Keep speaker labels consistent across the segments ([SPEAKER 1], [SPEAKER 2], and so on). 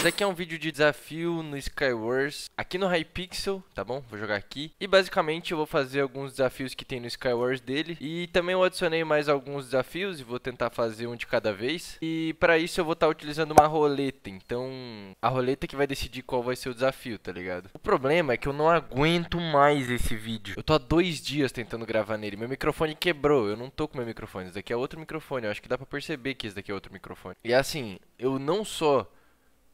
[SPEAKER 1] Esse daqui é um vídeo de desafio no Skywars, aqui no Hypixel, tá bom? Vou jogar aqui. E basicamente eu vou fazer alguns desafios que tem no Skywars dele. E também eu adicionei mais alguns desafios e vou tentar fazer um de cada vez. E para isso eu vou estar tá utilizando uma roleta, então a roleta que vai decidir qual vai ser o desafio, tá ligado? O problema é que eu não aguento mais esse vídeo. Eu tô há dois dias tentando gravar nele, meu microfone quebrou, eu não tô com meu microfone. Esse daqui é outro microfone, eu acho que dá pra perceber que esse daqui é outro microfone. E assim, eu não só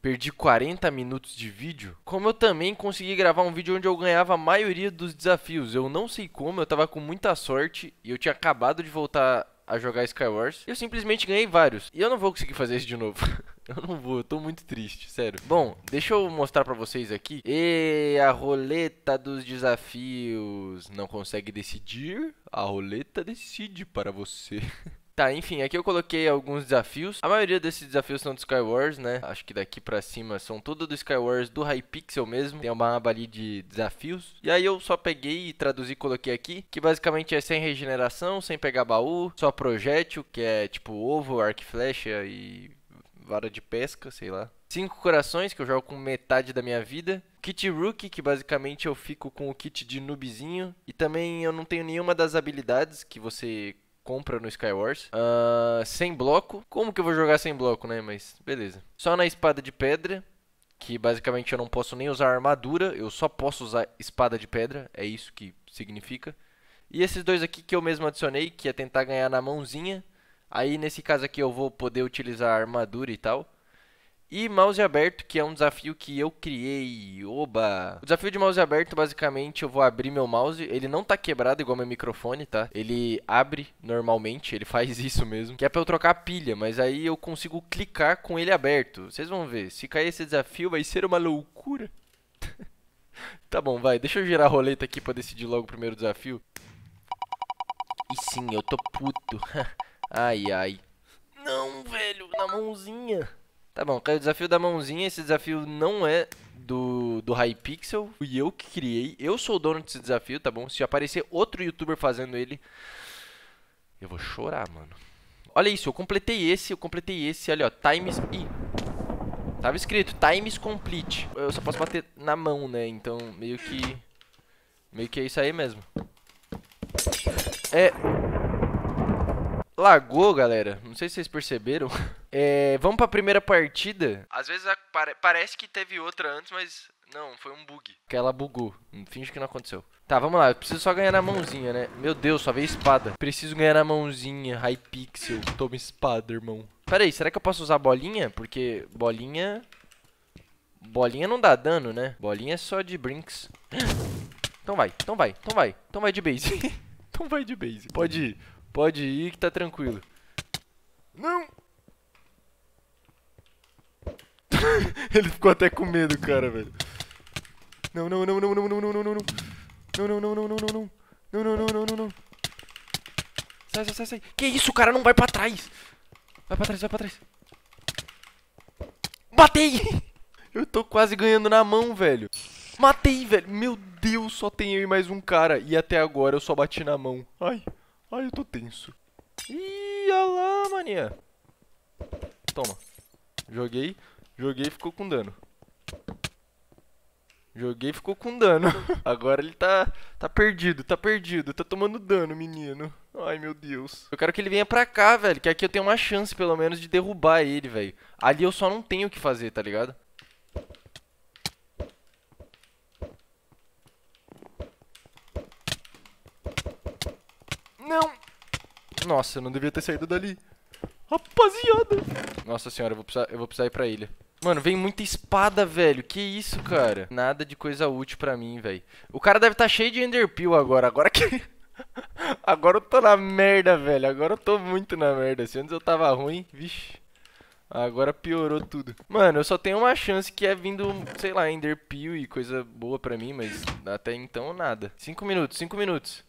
[SPEAKER 1] perdi 40 minutos de vídeo, como eu também consegui gravar um vídeo onde eu ganhava a maioria dos desafios. Eu não sei como, eu tava com muita sorte e eu tinha acabado de voltar a jogar Skywars. Eu simplesmente ganhei vários. E eu não vou conseguir fazer isso de novo. eu não vou, eu tô muito triste, sério. Bom, deixa eu mostrar pra vocês aqui. E a roleta dos desafios não consegue decidir. A roleta decide para você. Tá, enfim, aqui eu coloquei alguns desafios. A maioria desses desafios são do Skywars, né? Acho que daqui pra cima são tudo do Skywars, do Hypixel mesmo. Tem uma aba ali de desafios. E aí eu só peguei e traduzi e coloquei aqui, que basicamente é sem regeneração, sem pegar baú, só projétil, que é tipo ovo, arco e flecha e vara de pesca, sei lá. Cinco corações, que eu jogo com metade da minha vida. Kit Rookie, que basicamente eu fico com o kit de noobzinho. E também eu não tenho nenhuma das habilidades que você compra no Skywars. Uh, sem bloco. Como que eu vou jogar sem bloco, né? Mas beleza. Só na espada de pedra. Que basicamente eu não posso nem usar armadura. Eu só posso usar espada de pedra. É isso que significa. E esses dois aqui que eu mesmo adicionei, que é tentar ganhar na mãozinha. Aí nesse caso aqui eu vou poder utilizar armadura e tal. E mouse aberto, que é um desafio que eu criei. Oba! O desafio de mouse aberto, basicamente, eu vou abrir meu mouse. Ele não tá quebrado igual meu microfone, tá? Ele abre normalmente, ele faz isso mesmo. Que é pra eu trocar a pilha, mas aí eu consigo clicar com ele aberto. Vocês vão ver. Se cair esse desafio, vai ser uma loucura. tá bom, vai. Deixa eu girar a roleta aqui pra decidir logo o primeiro desafio. E sim, eu tô puto. ai, ai. Não, velho, na mãozinha. Tá bom, caiu o desafio da mãozinha. Esse desafio não é do, do Hypixel. Fui eu que criei. Eu sou o dono desse desafio, tá bom? Se aparecer outro youtuber fazendo ele, eu vou chorar, mano. Olha isso, eu completei esse, eu completei esse. Olha, ó, times... Ih, tava escrito, times complete. Eu só posso bater na mão, né? Então, meio que... Meio que é isso aí mesmo. É... Lagou, galera. Não sei se vocês perceberam. É, vamos para a primeira partida. Às vezes pare parece que teve outra antes, mas não, foi um bug. Que ela bugou. Finge que não aconteceu. Tá, vamos lá. Eu preciso só ganhar na mãozinha, né? Meu Deus, só veio espada. Preciso ganhar na mãozinha. Hypixel. Toma espada, irmão. Pera aí, será que eu posso usar bolinha? Porque bolinha... Bolinha não dá dano, né? Bolinha é só de brinks. Então vai, então vai, então vai. Então vai de base. então vai de base. Pode ir, pode ir que tá tranquilo. Não! Ele ficou até com medo, cara, velho. Não, não, não, não, não, não, não, não, não, não. Não, não, não, não, não, não, não. Não, não, não, não, não, não. Sai, sai, sai, sai. Que isso, cara? Não vai pra trás. Vai pra trás, vai pra trás. Matei! Eu tô quase ganhando na mão, velho. Matei, velho. Meu Deus, só tem eu e mais um cara. E até agora eu só bati na mão. Ai, ai, eu tô tenso. Ih, olha lá, mania. Toma. Joguei. Joguei e ficou com dano. Joguei e ficou com dano. Agora ele tá, tá perdido, tá perdido. Tá tomando dano, menino. Ai, meu Deus. Eu quero que ele venha pra cá, velho. Que aqui eu tenho uma chance, pelo menos, de derrubar ele, velho. Ali eu só não tenho o que fazer, tá ligado? Não! Nossa, eu não devia ter saído dali. Rapaziada! Nossa senhora, eu vou precisar, eu vou precisar ir pra ilha. Mano, vem muita espada, velho. Que isso, cara? Nada de coisa útil pra mim, velho. O cara deve estar tá cheio de enderpeel agora. Agora que... agora eu tô na merda, velho. Agora eu tô muito na merda. Se antes eu tava ruim, vixe... Agora piorou tudo. Mano, eu só tenho uma chance que é vindo, sei lá, Enderpeel e coisa boa pra mim, mas até então nada. Cinco minutos, cinco minutos.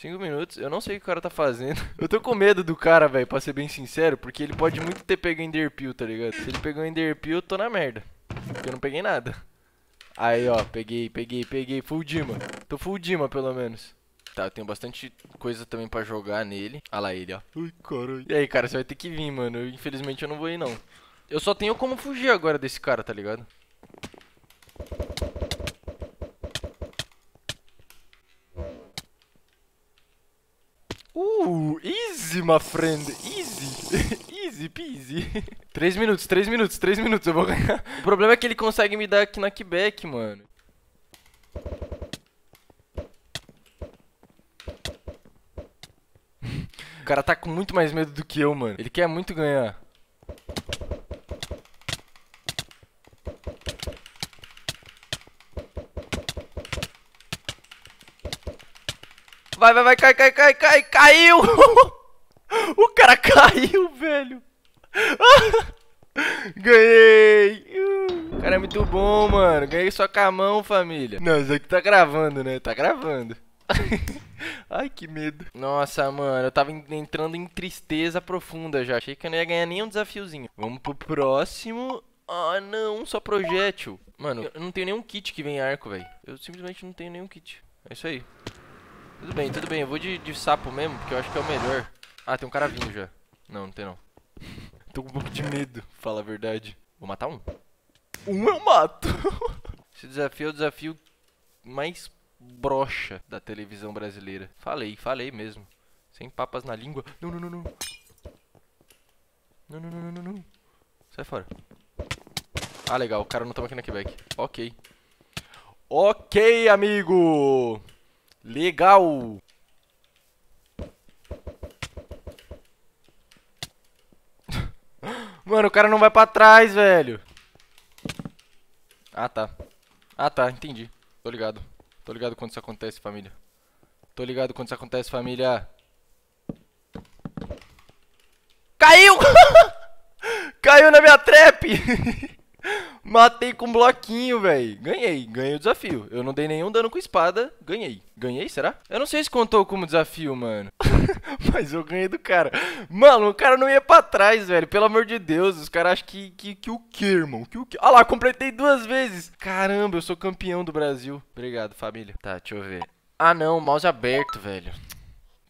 [SPEAKER 1] Cinco minutos, eu não sei o que o cara tá fazendo. Eu tô com medo do cara, velho, pra ser bem sincero, porque ele pode muito ter pego Enderpeel, tá ligado? Se ele pegou Enderpeel, eu tô na merda. Porque eu não peguei nada. Aí, ó, peguei, peguei, peguei. Full Dima. Tô full Dima, pelo menos. Tá, eu tenho bastante coisa também pra jogar nele. Olha lá ele, ó. Ai, caralho. E aí, cara, você vai ter que vir, mano. Infelizmente eu não vou ir, não. Eu só tenho como fugir agora desse cara, tá ligado? Uh, easy, my friend. Easy. easy peasy. 3 minutos, 3 minutos, 3 minutos. Eu vou ganhar. O problema é que ele consegue me dar knockback, mano. O cara tá com muito mais medo do que eu, mano. Ele quer muito ganhar. Vai, vai, vai, cai, cai, cai, cai, caiu! o cara caiu, velho! Ganhei! O cara é muito bom, mano. Ganhei só com a mão, família. Não, isso aqui tá gravando, né? Tá gravando. Ai, que medo. Nossa, mano, eu tava entrando em tristeza profunda já. Achei que eu não ia ganhar nenhum desafiozinho. Vamos pro próximo. Ah, não, só projétil. Mano, eu não tenho nenhum kit que vem arco, velho. Eu simplesmente não tenho nenhum kit. É isso aí. Tudo bem, tudo bem. Eu vou de, de sapo mesmo, porque eu acho que é o melhor. Ah, tem um cara vindo já. Não, não tem não. Tô com um pouco de medo, fala a verdade. Vou matar um. Um eu mato. Esse desafio é o desafio mais brocha da televisão brasileira. Falei, falei mesmo. Sem papas na língua. Não, não, não, não. Não, não, não, não, não. Sai fora. Ah, legal. O cara não tava aqui na Quebec. Ok. Ok, amigo. Legal! Mano, o cara não vai pra trás, velho. Ah, tá. Ah, tá. Entendi. Tô ligado. Tô ligado quando isso acontece, família. Tô ligado quando isso acontece, família. Caiu! Caiu na minha trap! Matei com bloquinho, velho. Ganhei, ganhei o desafio. Eu não dei nenhum dano com espada, ganhei. Ganhei, será? Eu não sei se contou como desafio, mano. Mas eu ganhei do cara. Mano, o cara não ia pra trás, velho. Pelo amor de Deus, os caras acham que, que, que o que, irmão? Que o que? Ah lá, completei duas vezes. Caramba, eu sou campeão do Brasil. Obrigado, família. Tá, deixa eu ver. Ah não, mouse aberto, velho.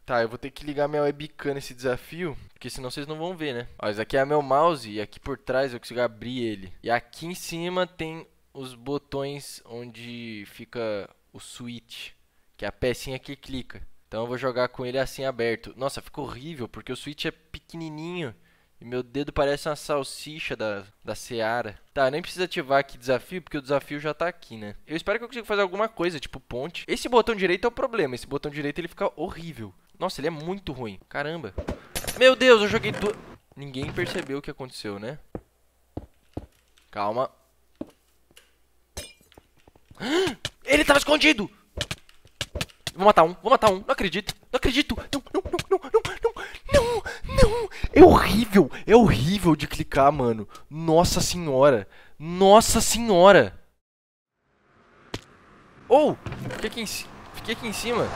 [SPEAKER 1] Tá, eu vou ter que ligar minha webcam nesse desafio, porque senão vocês não vão ver, né? Ó, esse aqui é meu mouse e aqui por trás eu consigo abrir ele. E aqui em cima tem os botões onde fica o switch, que é a pecinha que clica. Então eu vou jogar com ele assim aberto. Nossa, ficou horrível, porque o switch é pequenininho e meu dedo parece uma salsicha da, da Seara. Tá, nem precisa ativar aqui desafio, porque o desafio já tá aqui, né? Eu espero que eu consiga fazer alguma coisa, tipo ponte. Esse botão direito é o problema, esse botão direito ele fica horrível. Nossa, ele é muito ruim. Caramba. Meu Deus, eu joguei tudo Ninguém percebeu o que aconteceu, né? Calma. Ele tava escondido! Vou matar um, vou matar um. Não acredito, não acredito. Não, não, não, não, não, não, não, não. É horrível, é horrível de clicar, mano. Nossa senhora. Nossa senhora. Ou, oh, fiquei aqui em cima. Fiquei aqui em cima.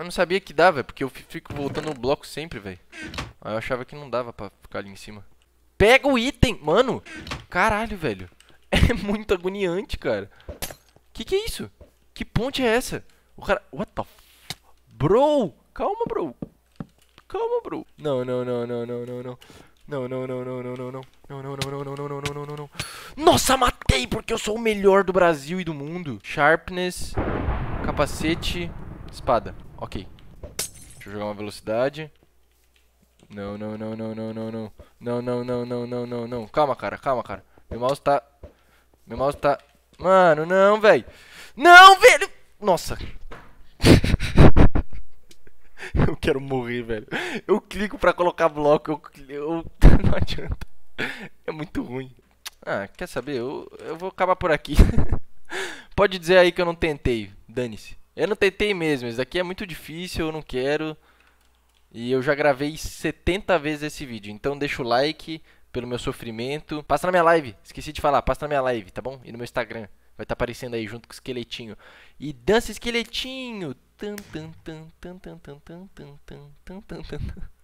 [SPEAKER 1] Eu não sabia que dava, porque eu fico voltando no bloco sempre, velho. Aí eu achava que não dava pra ficar ali em cima. Pega o item! Mano! Caralho, velho. É muito agoniante, cara. Que que é isso? Que ponte é essa? O cara... What the... F... Bro! Calma, bro. Calma, bro. Não, não, não, não, não, não, não. Não, não, não, não, não, não, não. Não, não, não, não, não, não, não, não, não, não. Nossa, matei porque eu sou o melhor do Brasil e do mundo. Sharpness, capacete, espada. Ok. Deixa eu jogar uma velocidade. Não, não, não, não, não, não, não. Não, não, não, não, não, não, não. Calma, cara, calma, cara. Meu mouse tá... Meu mouse tá... Mano, não, velho. Não, velho! Nossa. eu quero morrer, velho. Eu clico pra colocar bloco, eu... eu... não adianta. É muito ruim. Ah, quer saber? Eu, eu vou acabar por aqui. Pode dizer aí que eu não tentei. Dane-se. Eu não tentei mesmo, isso daqui é muito difícil, eu não quero. E eu já gravei 70 vezes esse vídeo, então deixa o like pelo meu sofrimento. Passa na minha live, esqueci de falar, passa na minha live, tá bom? E no meu Instagram, vai estar tá aparecendo aí junto com o esqueletinho. E dança esqueletinho! Tan tan tan tan tan tan tan tan tan tan tan tan